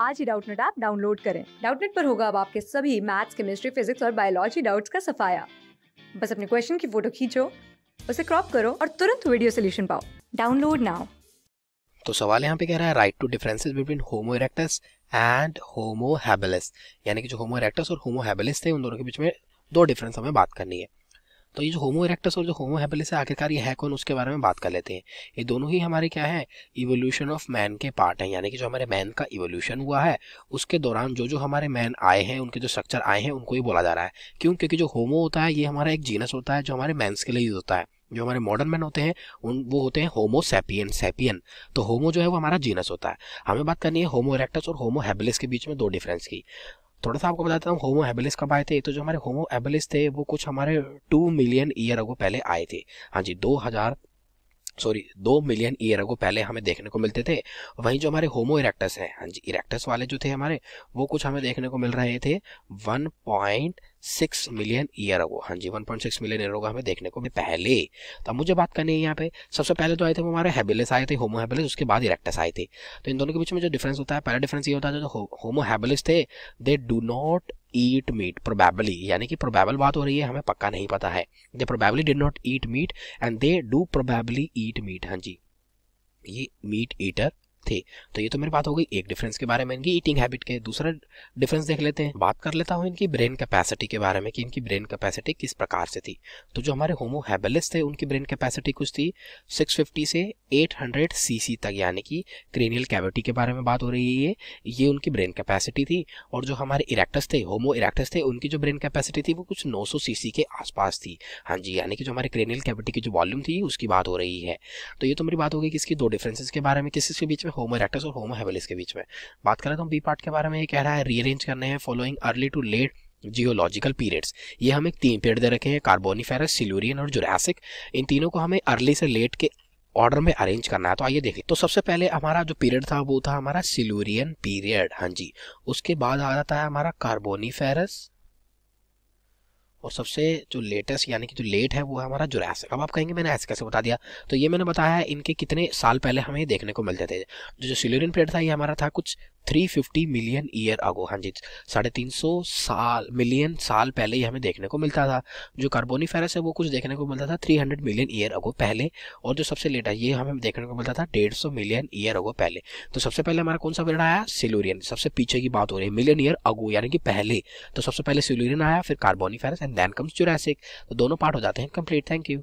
आज ही Doubtnut app download करें डाउटनेट पर होगा अब आपके सभी मैथ्स केमिस्ट्री फिजिक्स और बायोलॉजी डाउट्स का सफाया बस अपने क्वेश्चन की फोटो खींचो उसे क्रॉप करो और तुरंत वीडियो सोल्यूशन पाओ डाउनलोड नाउ तो सवाल यहाँ पे कह रहा है write two differences between Homo erectus and Homo habilis यानी कि जो होमो इरेक्टस और होमो हैबिलिस थे उन दोनों के बीच में दो डिफरेंस हमें बात करनी है तो ये जो होमो इरेक्टस और जो होमो हैबिलिस है आखिरकार ये है कौन उसके बारे में बात कर लेते हैं ये दोनों ही हमारे क्या है इवोल्यूशन ऑफ मैन के पार्ट हैं यानी कि जो हमारे मैन का इवोल्यूशन हुआ है उसके दौरान जो जो हमारे मैन आए हैं उनके जो स्ट्रक्चर आए हैं उनको ही बोला जा रहा है क्यों क्योंकि जो होमो होता है ये हमारा एक जीनस होता है जो हमारे मैंस के लिए यूज़ होता है जो हमारे मॉडर्न मैन होते हैं उन वो होते हैं होमो सेपियन सेपियन तो होमो जो है वो हमारा जीनस होता है हमें बात करनी है होमो इरेक्टस और होमो हैबिलिस के बीच में दो डिफरेंस की थोड़ा सा आपको बताता हूँ होमो एबलिस कब आए थे तो जो हमारे होमो एबलिस थे वो कुछ हमारे टू मिलियन ईयर अगो पहले आए थे हाँ जी दो हज़ार सॉरी दो मिलियन ईयर अगो पहले हमें देखने को मिलते थे वहीं जो हमारे होमो इरेक्टस हैं हाँ जी इरेक्टस वाले जो थे हमारे वो कुछ हमें देखने को मिल रहे थे one point six million year ago हाँ जी one point six million year होगा हमें देखने को पहले तो मुझे बात करनी है यहाँ पे सबसे पहले तो आए थे हमारे हैबिलिस आए थे होमो हैबिलिस उसके बाद इरेक्टस आए थे तो इन दोनों के बीच में जो डिफरेंस होता है पहला डिफरेंस ये होता है जो होमो हैबिलिस थे they do not eat meat probably यानी कि प्रोबेबल बात हो रही है हमें पक्का नहीं पता है they probably did not eat meat and they do probably eat meat हाँ जी ये मीट ईटर थे तो ये तो मेरी बात हो गई एक डिफरेंस के बारे में इनकी ईटिंग हैबिट के दूसरा डिफरेंस देख लेते हैं बात कर लेता हूँ इनकी ब्रेन कैपेसिटी के बारे में कि इनकी ब्रेन कैपेसिटी किस प्रकार से थी तो जो हमारे होमोहेबलिस थे उनकी ब्रेन कैपेसिटी कुछ थी 650 से 800 सीसी तक यानी कि क्रेनियल कैविटी के बारे में बात हो रही है ये ये उनकी ब्रेन कैपेसिटी थी और जो हमारे इरेक्टस थे होमो इरेक्टस थे उनकी जो ब्रेन कैपेसिटी थी वो कुछ नौ सीसी के आसपास थी हाँ जी यानी कि जो हमारे क्रेनियल कैविटी की जो वॉल्यूम थी उसकी बात हो रही है तो ये तो मेरी बात हो गई कि इसकी दो डिफ्रेंसेज के बारे में किस के बीच में होमो इरेक्टस और होमो हेवेलिस के बीच में बात करें तो हम बी पार्ट के बारे में ये कह रहा है रीअरेंज करने हैं following early to late geological periods ये हमें तीन पीरियड दे रखे हैं कार्बोनीफेरस सिलूरियन और जुरासिक इन तीनों को हमें अर्ली से लेट के ऑर्डर में अरेंज करना है तो आइए देखिए तो सबसे पहले हमारा जो पीरियड था वो था हमारा सिलूरियन पीरियड हाँ जी उसके बाद आ जाता है हमारा कार्बोनीफेरस और सबसे जो लेटेस्ट यानी कि जो लेट है वो है हमारा जुरासिक अब आप कहेंगे मैंने ऐसे कैसे बता दिया तो ये मैंने बताया है इनके कितने साल पहले हमें देखने को मिल जाते थे जो जो सिलोरियन पीरियड था ये हमारा था कुछ 350 मिलियन ईयर आगो हाँ जी साढ़े तीन सौ साल मिलियन साल पहले ही हमें देखने को मिलता था जो कार्बोनीफेरस है वो कुछ देखने को मिलता था 300 मिलियन ईयर अगो पहले और जो सबसे लेट है ये हमें देखने को मिलता था 150 मिलियन ईयर अगो पहले तो सबसे पहले हमारा कौन सा पीरियड आया सिलोरियन सबसे पीछे की बात हो रही है मिलियन ईयर अगो यानी कि पहले तो सबसे पहले सिलोरियन आया फिर Carboniferous and then comes Jurassic तो दोनों पार्ट हो जाते हैं कंप्लीट थैंक यू